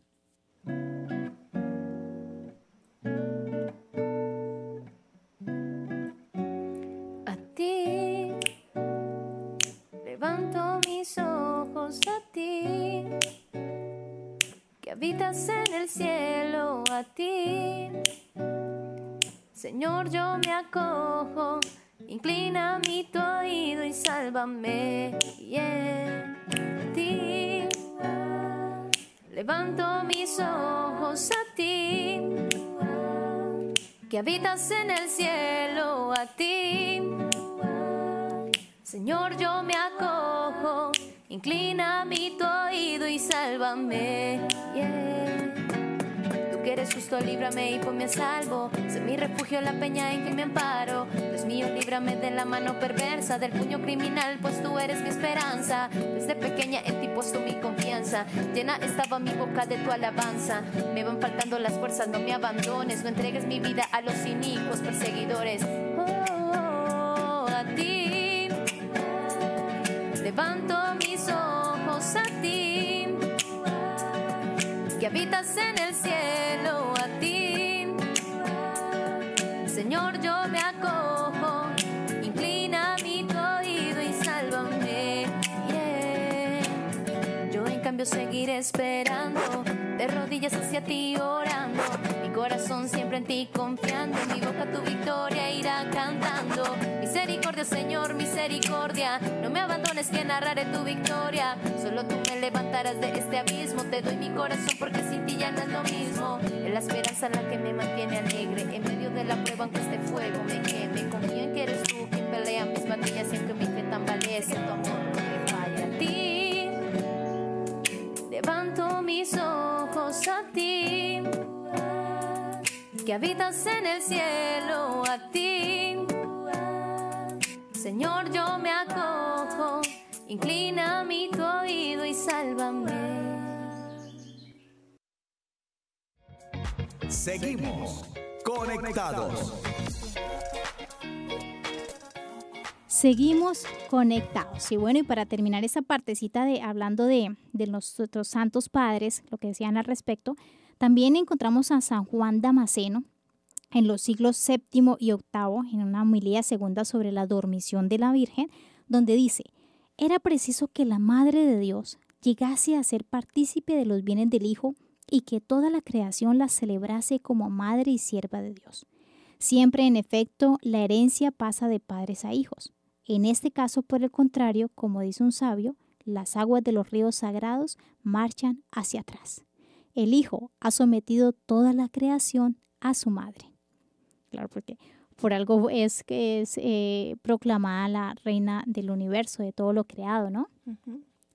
A ti levanto mis ojos a ti que habitas en el cielo a ti Señor, yo me acojo, inclina mi tu oído y sálvame. A Ti. Levanto mis ojos a ti, que habitas en el cielo, a ti. Señor, yo me acojo, inclina mi tu oído y sálvame. Yeah eres justo, líbrame y ponme a salvo. Sé mi refugio, la peña en que me amparo. Dios mío, líbrame de la mano perversa, del puño criminal, pues tú eres mi esperanza. Desde pequeña en ti puesto mi confianza. Llena estaba mi boca de tu alabanza. Me van faltando las fuerzas, no me abandones. No entregues mi vida a los cínicos perseguidores. oh, a ti levanto mis ojos a ti que habitas en el cielo, a ti, Señor, yo me acojo. seguir seguiré esperando, de rodillas hacia ti orando, mi corazón siempre en ti confiando, mi boca tu victoria irá cantando. Misericordia, Señor, misericordia, no me abandones que narraré tu victoria, solo tú me levantarás de este abismo, te doy mi corazón porque sin ti ya no es lo mismo. Es la esperanza la que me mantiene alegre, en medio de la prueba aunque este fuego me queme, confío en que eres tú quien pelea mis batallas, siento mi fe tambalece tu amor levanto mis ojos a ti, que habitas en el cielo a ti. Señor, yo me acojo, inclina mi tu oído y sálvame. Seguimos conectados. Seguimos conectados. Y bueno, y para terminar esa partecita de hablando de, de nuestros santos padres, lo que decían al respecto, también encontramos a San Juan Damasceno en los siglos séptimo y octavo, en una homilía segunda sobre la dormición de la Virgen, donde dice, era preciso que la Madre de Dios llegase a ser partícipe de los bienes del Hijo y que toda la creación la celebrase como Madre y Sierva de Dios. Siempre, en efecto, la herencia pasa de padres a hijos. En este caso, por el contrario, como dice un sabio, las aguas de los ríos sagrados marchan hacia atrás. El Hijo ha sometido toda la creación a su madre. Claro, porque por algo es que es eh, proclamada la reina del universo, de todo lo creado, ¿no?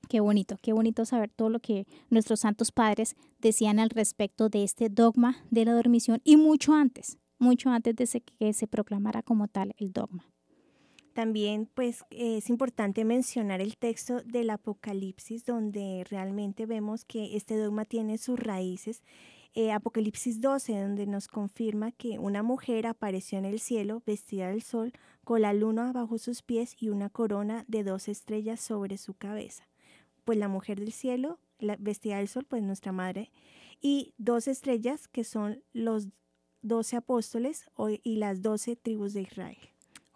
Qué bonito, qué bonito saber todo lo que nuestros santos padres decían al respecto de este dogma de la dormición y mucho antes, mucho antes de que se proclamara como tal el dogma. También pues es importante mencionar el texto del Apocalipsis donde realmente vemos que este dogma tiene sus raíces. Eh, Apocalipsis 12 donde nos confirma que una mujer apareció en el cielo vestida del sol con la luna bajo sus pies y una corona de dos estrellas sobre su cabeza. Pues la mujer del cielo, la vestida del sol, pues nuestra madre, y dos estrellas que son los doce apóstoles y las doce tribus de Israel.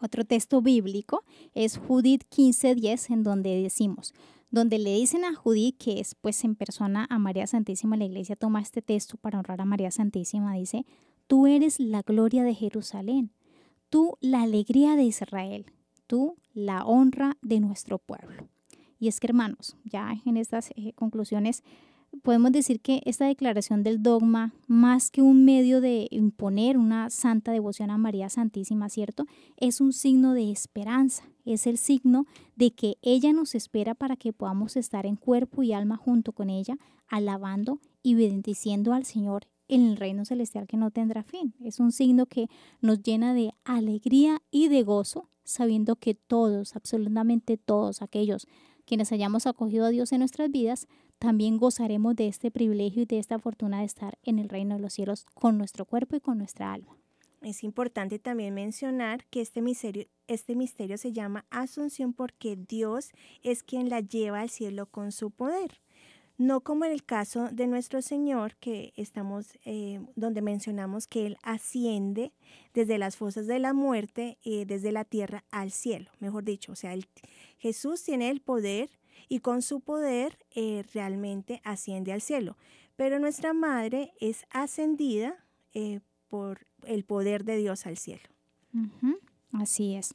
Otro texto bíblico es Judith 15:10, en donde decimos, donde le dicen a Judith, que es pues en persona a María Santísima, la iglesia toma este texto para honrar a María Santísima, dice, tú eres la gloria de Jerusalén, tú la alegría de Israel, tú la honra de nuestro pueblo. Y es que hermanos, ya en estas eh, conclusiones podemos decir que esta declaración del dogma, más que un medio de imponer una santa devoción a María Santísima, ¿cierto? Es un signo de esperanza, es el signo de que ella nos espera para que podamos estar en cuerpo y alma junto con ella, alabando y bendiciendo al Señor en el reino celestial que no tendrá fin. Es un signo que nos llena de alegría y de gozo, sabiendo que todos, absolutamente todos aquellos quienes hayamos acogido a Dios en nuestras vidas, también gozaremos de este privilegio y de esta fortuna de estar en el reino de los cielos con nuestro cuerpo y con nuestra alma. Es importante también mencionar que este misterio, este misterio se llama asunción porque Dios es quien la lleva al cielo con su poder. No como en el caso de nuestro Señor, que estamos, eh, donde mencionamos que Él asciende desde las fosas de la muerte, eh, desde la tierra al cielo, mejor dicho. O sea, Jesús tiene el poder y con su poder eh, realmente asciende al cielo. Pero nuestra madre es ascendida eh, por el poder de Dios al cielo. Así es.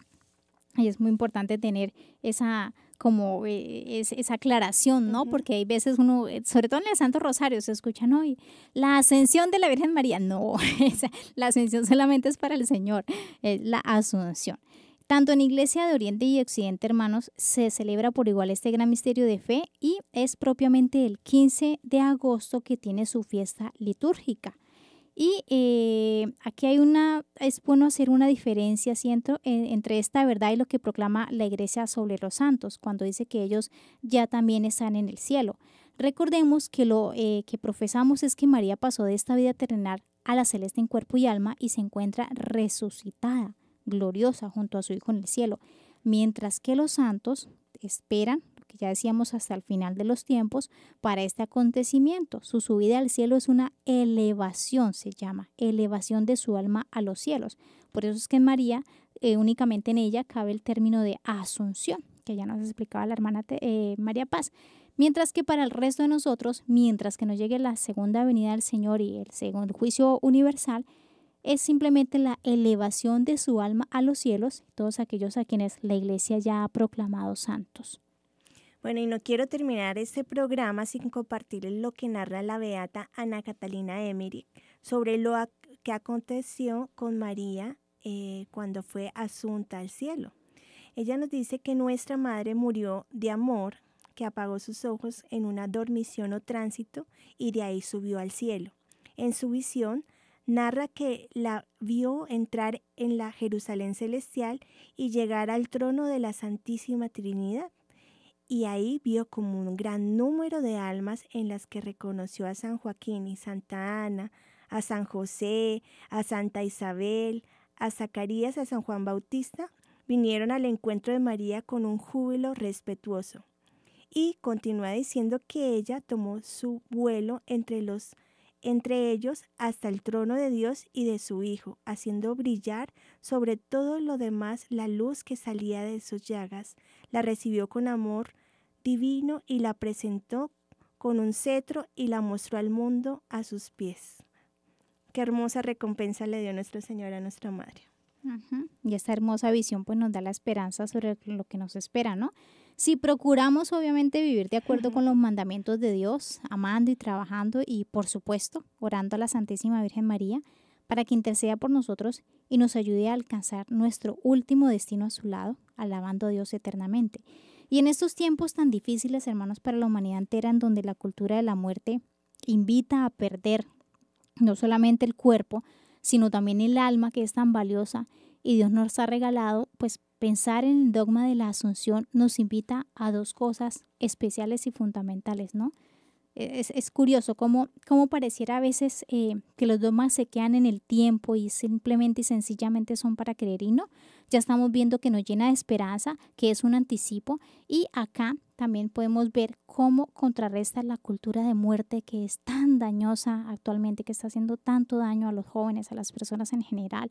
Y es muy importante tener esa como eh, esa aclaración, ¿no? Porque hay veces uno, sobre todo en el Santo Rosario, se escuchan hoy, la ascensión de la Virgen María. No, la ascensión solamente es para el Señor, es la asunción. Tanto en Iglesia de Oriente y Occidente, hermanos, se celebra por igual este gran misterio de fe y es propiamente el 15 de agosto que tiene su fiesta litúrgica. Y eh, aquí hay una, es bueno hacer una diferencia, entre esta verdad y lo que proclama la iglesia sobre los santos, cuando dice que ellos ya también están en el cielo. Recordemos que lo eh, que profesamos es que María pasó de esta vida terrenal a la celeste en cuerpo y alma y se encuentra resucitada gloriosa junto a su Hijo en el cielo, mientras que los santos esperan, lo que ya decíamos hasta el final de los tiempos, para este acontecimiento. Su subida al cielo es una elevación, se llama, elevación de su alma a los cielos. Por eso es que en María, eh, únicamente en ella, cabe el término de asunción, que ya nos explicaba la hermana eh, María Paz. Mientras que para el resto de nosotros, mientras que nos llegue la segunda venida del Señor y el, segundo juicio universal, es simplemente la elevación de su alma a los cielos, todos aquellos a quienes la iglesia ya ha proclamado santos. Bueno, y no quiero terminar este programa sin compartir lo que narra la beata Ana Catalina Emmerich sobre lo que aconteció con María eh, cuando fue asunta al cielo. Ella nos dice que nuestra madre murió de amor, que apagó sus ojos en una dormición o tránsito y de ahí subió al cielo. En su visión, narra que la vio entrar en la Jerusalén celestial y llegar al trono de la Santísima Trinidad. Y ahí vio como un gran número de almas en las que reconoció a San Joaquín y Santa Ana, a San José, a Santa Isabel, a Zacarías, a San Juan Bautista, vinieron al encuentro de María con un júbilo respetuoso. Y continúa diciendo que ella tomó su vuelo entre los entre ellos hasta el trono de Dios y de su Hijo, haciendo brillar sobre todo lo demás la luz que salía de sus llagas. La recibió con amor divino y la presentó con un cetro y la mostró al mundo a sus pies. Qué hermosa recompensa le dio nuestro Señor a nuestra Madre. Y esta hermosa visión pues nos da la esperanza sobre lo que nos espera, ¿no? Si procuramos obviamente vivir de acuerdo con los mandamientos de Dios, amando y trabajando y por supuesto orando a la Santísima Virgen María para que interceda por nosotros y nos ayude a alcanzar nuestro último destino a su lado, alabando a Dios eternamente. Y en estos tiempos tan difíciles, hermanos, para la humanidad entera, en donde la cultura de la muerte invita a perder no solamente el cuerpo, sino también el alma que es tan valiosa y Dios nos ha regalado, pues pensar en el dogma de la asunción nos invita a dos cosas especiales y fundamentales, ¿no? E, es, curioso cómo, pareciera a veces eh, que los dogmas se quedan en el tiempo y simplemente y sencillamente son para creer y no. Ya estamos viendo que nos llena de esperanza, que es un anticipo y acá también podemos ver cómo contrarresta la cultura de muerte que es tan dañosa actualmente, que está haciendo tanto daño a los jóvenes, a las personas en general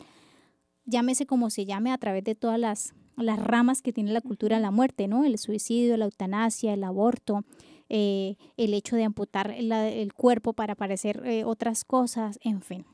llámese como se llame, a través de todas las, las ramas que tiene la cultura de la muerte, ¿no? El suicidio, la eutanasia, el aborto, eh, el hecho de amputar el cuerpo para parecer eh, otras cosas, en fin.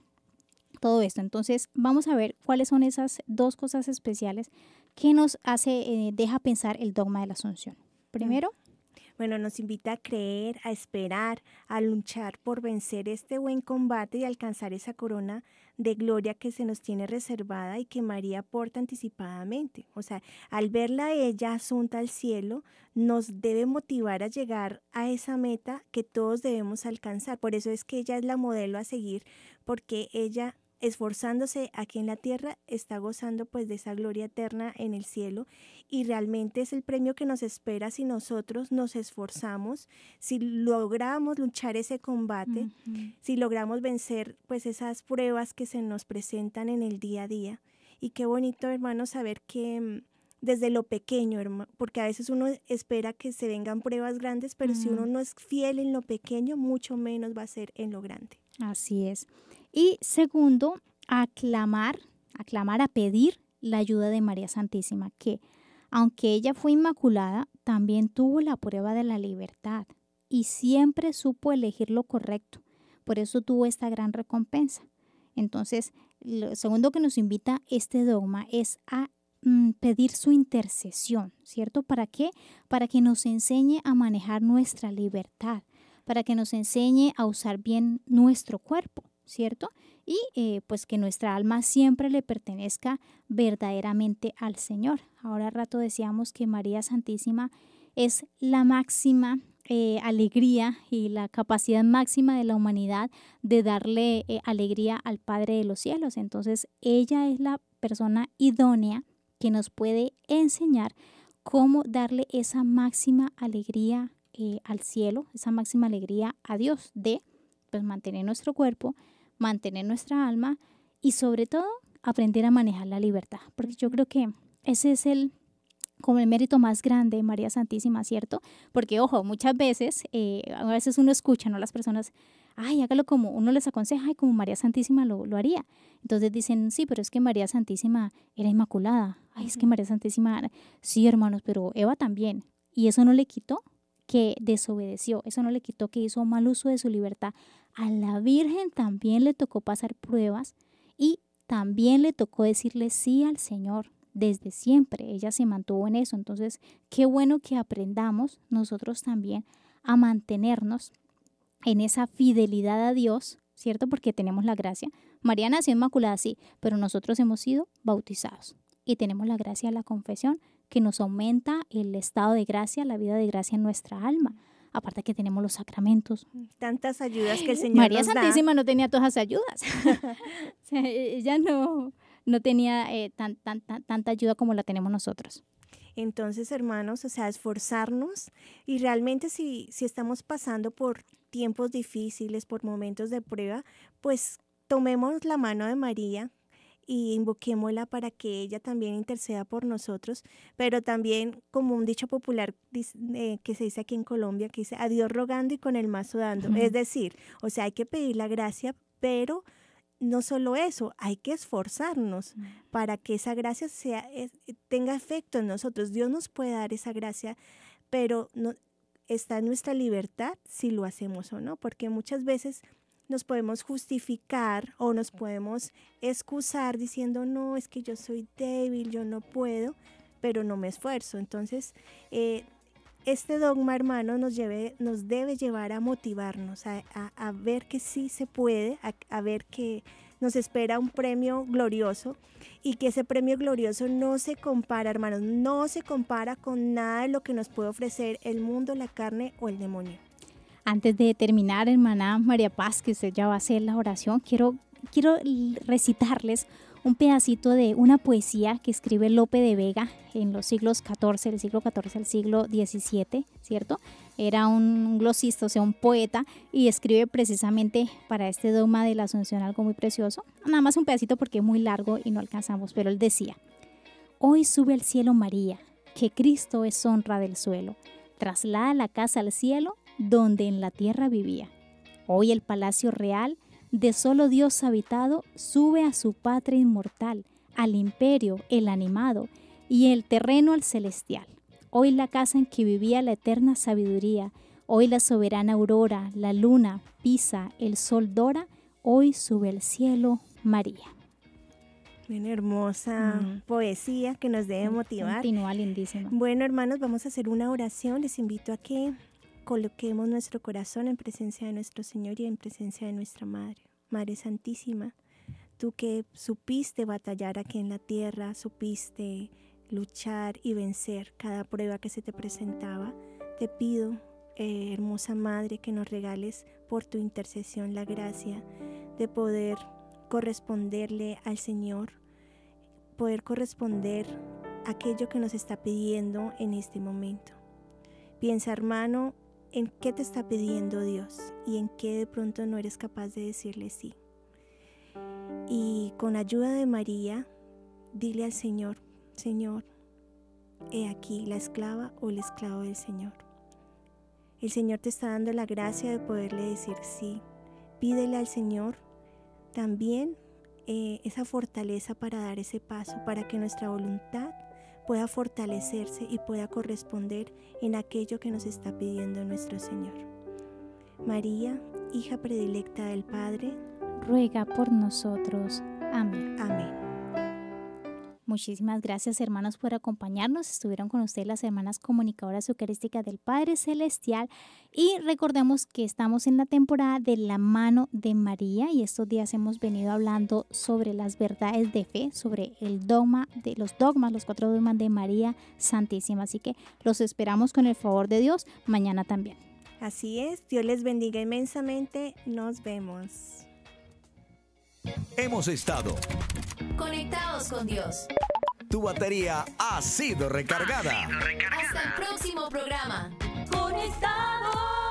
Todo esto. Entonces, vamos a ver cuáles son esas dos cosas especiales que nos hace, eh, deja pensar el dogma de la Asunción. Primero, mm. bueno, nos invita a creer, a esperar, a luchar por vencer este buen combate y alcanzar esa corona de gloria que se nos tiene reservada y que María aporta anticipadamente. O sea, al verla ella asunta al cielo, nos debe motivar a llegar a esa meta que todos debemos alcanzar. Por eso es que ella es la modelo a seguir, porque ella esforzándose aquí en la tierra, está gozando pues de esa gloria eterna en el cielo y realmente es el premio que nos espera si nosotros nos esforzamos, si logramos luchar ese combate, si logramos vencer pues esas pruebas que se nos presentan en el día a día. Y qué bonito, hermano, saber que mm, desde lo pequeño, hermano, porque a veces uno espera que se vengan pruebas grandes, pero si uno no es fiel en lo pequeño, mucho menos va a ser en lo grande. Así es. Y segundo, aclamar, aclamar a pedir la ayuda de María Santísima, que aunque ella fue inmaculada, también tuvo la prueba de la libertad y siempre supo elegir lo correcto. Por eso tuvo esta gran recompensa. Entonces, lo segundo que nos invita este dogma es a mm, pedir su intercesión, ¿cierto? ¿Para qué? Para que nos enseñe a manejar nuestra libertad, para que nos enseñe a usar bien nuestro cuerpo. ¿cierto? Y eh, pues que nuestra alma siempre le pertenezca verdaderamente al Señor. Ahora rato decíamos que María Santísima es la máxima eh, alegría y la capacidad máxima de la humanidad de darle eh, alegría al Padre de los cielos. Entonces ella es la persona idónea que nos puede enseñar cómo darle esa máxima alegría al cielo, esa máxima alegría a Dios de pues, mantener nuestro cuerpo mantener nuestra alma y sobre todo aprender a manejar la libertad, porque yo creo que ese es el como el mérito más grande de María Santísima, ¿cierto? Porque, ojo, muchas veces, eh, a veces uno escucha, a Las personas, ay, hágalo como uno les aconseja y como María Santísima lo, lo haría. Entonces dicen, sí, pero es que María Santísima era inmaculada. Ay, es que María Santísima, sí, hermanos, pero Eva también. Y eso no le quitó que desobedeció, eso no le quitó que hizo mal uso de su libertad, a la Virgen también le tocó pasar pruebas y también le tocó decirle sí al Señor desde siempre. Ella se mantuvo en eso. Entonces, qué bueno que aprendamos nosotros también a mantenernos en esa fidelidad a Dios, ¿cierto? Porque tenemos la gracia. María nació inmaculada, sí, pero nosotros hemos sido bautizados y tenemos la gracia de la confesión que nos aumenta el estado de gracia, la vida de gracia en nuestra alma aparte que tenemos los sacramentos. Mm, tantas ayudas que el Señor María Santísima no tenía todas las ayudas. ella no, no tenía eh, tan, tanta ayuda como la tenemos nosotros. Entonces, hermanos, o sea, esforzarnos y realmente si, si estamos pasando por tiempos difíciles, por momentos de prueba, pues tomemos la mano de María, y invoquémosla para que ella también interceda por nosotros, pero también como un dicho popular eh, que se dice aquí en Colombia, que dice a Dios rogando y con el mazo dando. Es decir, o sea, hay que pedir la gracia, pero no solo eso, hay que esforzarnos mm. para que esa gracia sea, eh, tenga efecto en nosotros. Dios nos puede dar esa gracia, pero no, está en nuestra libertad si lo hacemos o no, porque muchas veces nos podemos justificar o nos podemos excusar diciendo, no, es que yo soy débil, yo no puedo, pero no me esfuerzo. Entonces, eh, este dogma, hermano, nos, lleve, nos debe llevar a motivarnos, a, ver que sí se puede, a, a, ver que nos espera un premio glorioso y que ese premio glorioso no se compara, hermanos, no se compara con nada de lo que nos puede ofrecer el mundo, la carne o el demonio. Antes de terminar, hermana María Paz, que usted ya va a hacer la oración, quiero, quiero recitarles un pedacito de una poesía que escribe Lope de Vega en los siglos XIV, el siglo XIV al siglo XVII, ¿cierto? Era un glosista, o sea, un poeta, y escribe precisamente para este dogma de la Asunción algo muy precioso. Nada más un pedacito porque es muy largo y no alcanzamos, pero él decía, Hoy sube al cielo María, que Cristo es honra del suelo, traslada la casa al cielo donde en la tierra vivía. Hoy el palacio real de solo Dios habitado sube a su patria inmortal, al imperio, el animado, y el terreno al celestial. Hoy la casa en que vivía la eterna sabiduría, hoy la soberana aurora, la luna, pisa, el sol dora, hoy sube al cielo María. Bien, hermosa mm. poesía que nos debe motivar. Continúa lindísima. Bueno, hermanos, vamos a hacer una oración. Les invito a que coloquemos nuestro corazón en presencia de nuestro Señor y en presencia de nuestra Madre. Madre Santísima, tú que supiste batallar aquí en la tierra, supiste luchar y vencer cada prueba que se te presentaba, te pido, eh, hermosa Madre, que nos regales por tu intercesión la gracia de poder corresponderle al Señor, poder corresponder aquello que nos está pidiendo en este momento. Piensa, hermano, en qué te está pidiendo Dios y en qué de pronto no eres capaz de decirle sí. Y con ayuda de María, dile al Señor, Señor, he aquí la esclava o el esclavo del Señor. El Señor te está dando la gracia de poderle decir sí. Pídele al Señor también eh, esa fortaleza para dar ese paso, para que nuestra voluntad pueda fortalecerse y pueda corresponder en aquello que nos está pidiendo nuestro Señor. María, hija predilecta del Padre, ruega por nosotros. Amén. Amén. Muchísimas gracias hermanos por acompañarnos. Estuvieron con ustedes las hermanas comunicadoras eucarísticas del Padre Celestial y recordemos que estamos en la temporada de la mano de María y estos días hemos venido hablando sobre las verdades de fe, sobre el dogma de los dogmas, los cuatro dogmas de María Santísima. Así que los esperamos con el favor de Dios mañana también. Así es, Dios les bendiga inmensamente. Nos vemos. Hemos estado Conectados con Dios. Tu batería ha sido recargada. Hasta el próximo programa. Conectados.